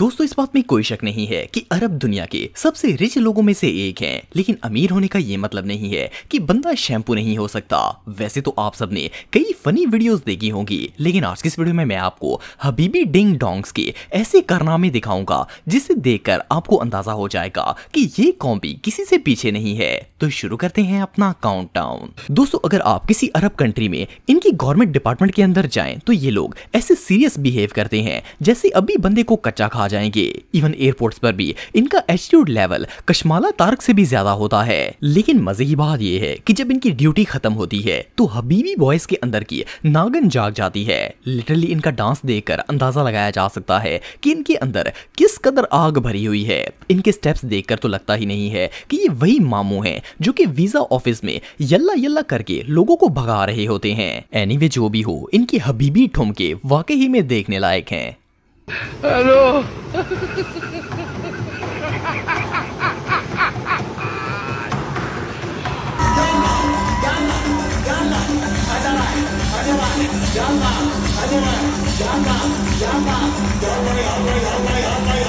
दोस्तों इस बात में कोई शक नहीं है कि अरब दुनिया के सबसे रिच लोगों में से एक हैं लेकिन अमीर होने का ये मतलब नहीं है कि बंदा शैम्पू नहीं हो सकता वैसे तो आप सबने कई फनी वीडियोस देखी होंगी लेकिन आज की इस वीडियो में मैं आपको हबीबी डिंग डोंग्स के ऐसे कारनामे दिखाऊंगा जिसे देख आपको अंदाजा हो जाएगा की ये कॉम्बी किसी से पीछे नहीं है तो शुरू करते हैं अपना काउंट दोस्तों अगर आप किसी अरब कंट्री में इनकी गवर्नमेंट डिपार्टमेंट के अंदर जाए तो ये लोग ऐसे सीरियस बिहेव करते हैं जैसे अभी बंदे को कच्चा खा कहा जाएंगे इवन एयरपोर्ट्स पर भी इनका एटीट्यूड लेवल कश्माला तारक से भी ज्यादा होता है लेकिन मजे की बात यह है कि जब इनकी ड्यूटी खत्म होती है तो हबीबी बॉयज के अंदर की नागन जाग जाती है लिटरली इनका डांस देखकर अंदाजा लगाया जा सकता है कि इनके अंदर किस कदर आग भरी हुई है इनके स्टेप्स देखकर तो लगता ही नहीं है कि ये वही मामू हैं जो कि वीजा ऑफिस में यल्ला यल्ला करके लोगों को भगा रहे होते हैं एनीवे anyway, जो भी हो इनकी हबीबी ठुमके वाकई में देखने लायक हैं Aduh. Jangan, jangan, jangan, jangan, jangan, jangan, jangan, jangan, jangan, jangan, jangan,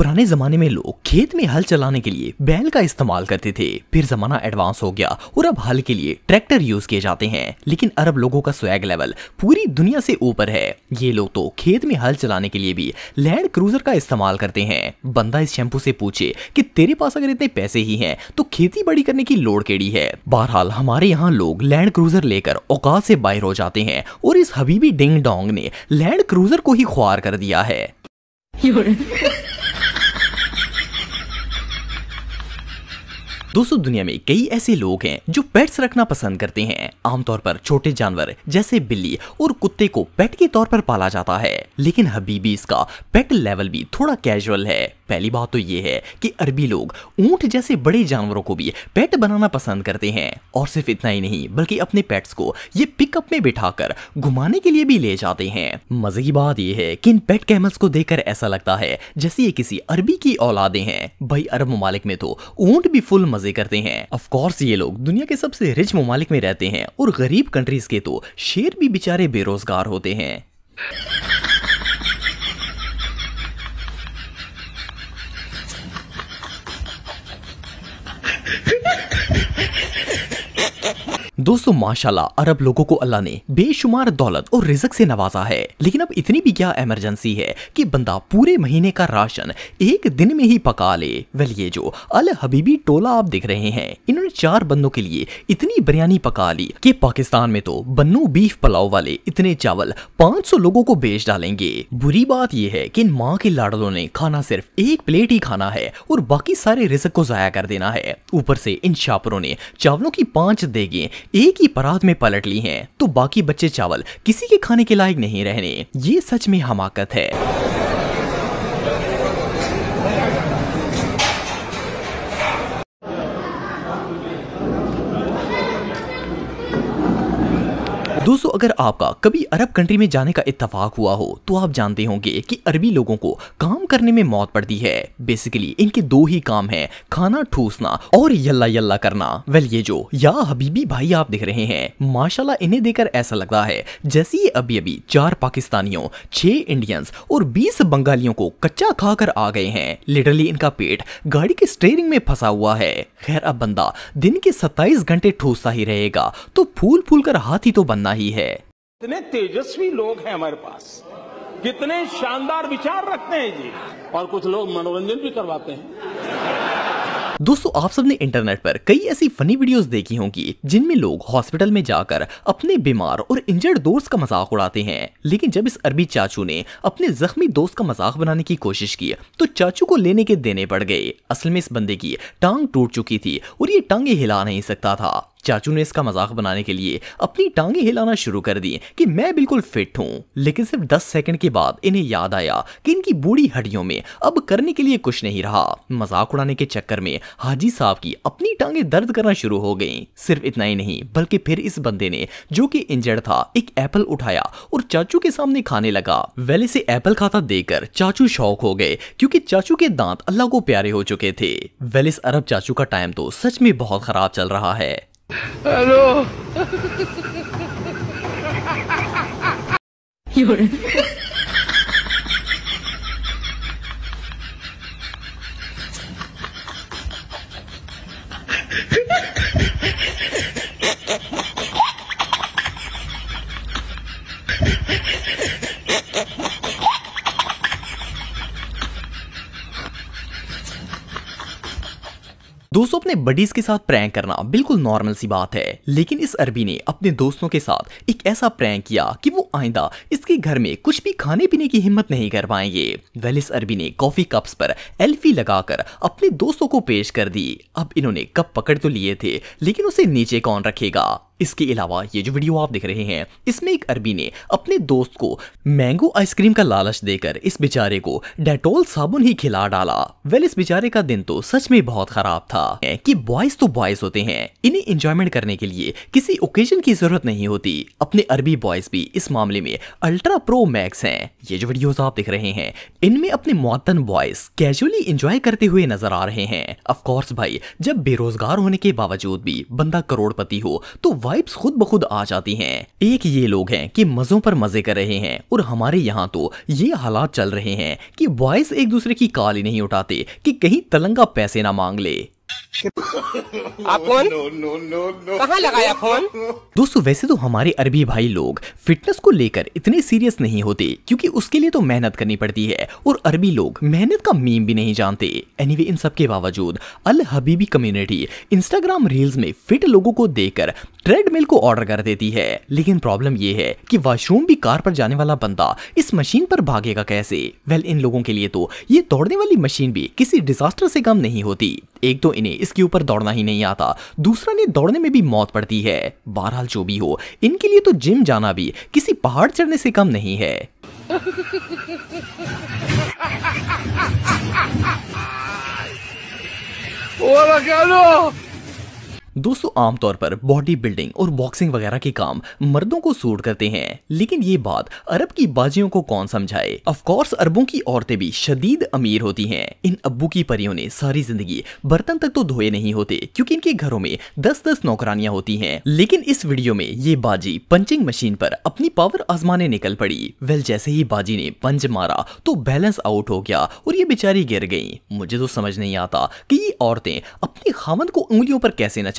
पुराने जमाने में लोग खेत में हल चलाने के लिए बैल का इस्तेमाल करते थे फिर जमाना एडवांस हो गया और अब हल के लिए ट्रैक्टर यूज किए जाते हैं लेकिन अरब लोगों का स्वैग लेवल पूरी दुनिया से ऊपर है ये लोग तो खेत में हल चलाने के लिए भी लैंड क्रूजर का इस्तेमाल करते हैं बंदा इस शैम्पू से पूछे कि तेरे पास अगर इतने पैसे ही हैं तो खेती बड़ी करने की लोड़ केड़ी है बहरहाल हमारे यहाँ लोग लैंड क्रूजर लेकर औकात से बाहर हो जाते हैं और इस हबीबी डिंग डोंग ने लैंड क्रूजर को ही ख्वार कर दिया है दोस्तों दुनिया में कई ऐसे लोग हैं जो पेट्स रखना पसंद करते हैं आमतौर पर छोटे जानवर जैसे बिल्ली और कुत्ते को पेट के तौर पर पाला जाता है लेकिन हबीबीज का पेट लेवल भी थोड़ा कैजुअल है पहली बात तो ये है कि अरबी लोग ऊंट जैसे बड़े जानवरों को भी पेट बनाना पसंद करते हैं और सिर्फ इतना ही नहीं बल्कि अपने पेट्स को ये पिकअप में बिठाकर घुमाने के लिए भी ले जाते हैं मजे की बात यह है कि इन पेट कैमल्स को देखकर ऐसा लगता है जैसे ये किसी अरबी की औलादे हैं भाई अरब ममालिक में तो ऊंट भी फुल मजे करते हैं ऑफकोर्स ये लोग दुनिया के सबसे रिच ममालिक में रहते हैं और गरीब कंट्रीज के तो शेर भी बेचारे बेरोजगार होते हैं दोस्तों माशाल्लाह अरब लोगों को अल्लाह ने बेशुमार दौलत और रिजक से नवाजा है लेकिन अब इतनी भी क्या इमरजेंसी है कि बंदा पूरे महीने का राशन एक दिन में ही पका ले वेल ये जो अल हबीबी टोला आप देख रहे हैं इन्होंने चार बंदों के लिए इतनी बिरयानी पका ली कि पाकिस्तान में तो बन्नू बीफ पुलाव वाले इतने चावल सौ लोगों को बेच डालेंगे बुरी बात यह है की इन माँ के लाडलों ने खाना सिर्फ एक प्लेट ही खाना है और बाकी सारे रिजक को जया कर देना है ऊपर से इन छापरों ने चावलों की पांच देगे एक ही परात में पलट ली हैं तो बाकी बच्चे चावल किसी के खाने के लायक नहीं रहने ये सच में हमाकत है दोस्तों अगर आपका कभी अरब कंट्री में जाने का इत्तेफाक हुआ हो तो आप जानते होंगे कि अरबी लोगों को काम करने में मौत पड़ती है बेसिकली इनके दो ही काम है खाना ठूसना और यल्ला यल्ला करना वेल ये जो या हबीबी भाई आप देख रहे हैं माशाल्लाह इन्हें देखकर ऐसा लगता है जैसे ये अभी अभी चार पाकिस्तानियों छह इंडियंस और बीस बंगालियों को कच्चा खाकर आ गए हैं लिटरली इनका पेट गाड़ी के स्टेयरिंग में फंसा हुआ है खैर अब बंदा दिन के सत्ताईस घंटे ठूसता ही रहेगा तो फूल फूल कर हाथ ही तो बनना करना ही है इतने तेजस्वी लोग हैं हमारे पास कितने शानदार विचार रखते हैं जी और कुछ लोग मनोरंजन भी करवाते हैं दोस्तों आप सबने इंटरनेट पर कई ऐसी फनी वीडियोस देखी होंगी जिनमें लोग हॉस्पिटल में जाकर अपने बीमार और इंजर्ड दोस्त का मजाक उड़ाते हैं लेकिन जब इस अरबी चाचू ने अपने जख्मी दोस्त का मजाक बनाने की कोशिश की तो चाचू को लेने के देने पड़ गए असल में इस बंदे की टांग टूट चुकी थी और ये टांगे हिला नहीं सकता था चाचू ने इसका मजाक बनाने के लिए अपनी टांगे हिलाना शुरू कर दी कि मैं बिल्कुल फिट हूँ लेकिन सिर्फ दस सेकंड के बाद इन्हें याद आया कि इनकी बूढ़ी हड्डियों में अब करने के लिए कुछ नहीं रहा मजाक उड़ाने के चक्कर में हाजी साहब की अपनी टांगे दर्द करना शुरू हो गई सिर्फ इतना ही नहीं बल्कि फिर इस बंदे ने जो की इंजर्ड था एक एप्पल उठाया और चाचू के सामने खाने लगा वैले से एप्पल खाता देकर चाचू शौक हो गए क्योंकि चाचू के दांत अल्लाह को प्यारे हो चुके थे वेलिस अरब चाचू का टाइम तो सच में बहुत खराब चल रहा है Hello。有人。दोस्तों अपने बडीज के साथ प्रैंक करना बिल्कुल नॉर्मल सी बात है लेकिन इस अरबी ने अपने दोस्तों के साथ एक ऐसा प्रैंक किया कि वो आइंदा इसके घर में कुछ भी खाने पीने की हिम्मत नहीं कर पाएंगे वेल इस अरबी ने कॉफी कप्स पर एल्फी लगाकर अपने दोस्तों को पेश कर दी अब इन्होंने कप पकड़ तो लिए थे लेकिन उसे नीचे कौन रखेगा इसके अलावा ये जो वीडियो आप देख रहे हैं इसमें एक अरबी ने अपने दोस्त को मैंगो आइसक्रीम का लालच देकर इस बेचारे को डेटोल साबुन ही खिला डाला वेल इस बेचारे का दिन तो सच में बहुत खराब था कि बॉयज तो बॉयज होते हैं इन्हें इंजॉयमेंट करने के लिए किसी ओकेजन की जरूरत नहीं होती अपने अरबी बॉयज भी इस मामले में अल्ट्रा प्रो मैक्स है ये जो वीडियोस आप देख रहे हैं इनमें अपने मौतन बॉयज कैजुअली इंजॉय करते हुए नजर आ रहे हैं अफकोर्स भाई जब बेरोजगार होने के बावजूद भी बंदा करोड़पति हो तो वाइब्स खुद ब खुद आ जाती हैं एक ये लोग हैं कि मजों पर मजे कर रहे हैं और हमारे यहाँ तो ये हालात चल रहे हैं कि बॉयज एक दूसरे की काली नहीं उठाते कि कहीं तलंगा पैसे ना मांग ले आप कौन कहाँ लगाया फोन दोस्तों वैसे तो हमारे अरबी भाई लोग फिटनेस को लेकर इतने सीरियस नहीं होते क्योंकि उसके लिए तो मेहनत करनी पड़ती है और अरबी लोग मेहनत का मीम भी नहीं जानते एनीवे anyway, इन सब के बावजूद अल हबीबी कम्युनिटी इंस्टाग्राम रील्स में फिट लोगों को देखकर ट्रेडमिल को ऑर्डर कर देती है लेकिन प्रॉब्लम ये है कि वॉशरूम भी कार पर जाने वाला बंदा इस मशीन पर भागेगा कैसे वेल इन लोगों के लिए तो ये दौड़ने वाली मशीन भी किसी डिजास्टर से कम नहीं होती एक तो इन्हें इसके ऊपर दौड़ना ही नहीं आता दूसरा ने दौड़ने में भी मौत पड़ती है बहरहाल जो भी हो इनके लिए तो जिम जाना भी किसी पहाड़ चढ़ने से कम नहीं है दोस्तों आमतौर पर बॉडी बिल्डिंग और बॉक्सिंग वगैरह के काम मर्दों को सूट करते हैं लेकिन ये बात अरब की बाजियों को कौन समझाए अफकोर्स अरबों की औरतें भी शदीद अमीर होती हैं इन अब्बू की परियों ने सारी जिंदगी बर्तन तक तो धोए नहीं होते क्योंकि इनके घरों में दस दस नौकरानियां होती हैं लेकिन इस वीडियो में ये बाजी पंचिंग मशीन पर अपनी पावर आजमाने निकल पड़ी वेल जैसे ही बाजी ने पंच मारा तो बैलेंस आउट हो गया और ये बेचारी गिर गई मुझे तो समझ नहीं आता की ये औरतें अपने खामन को उंगलियों पर कैसे नचा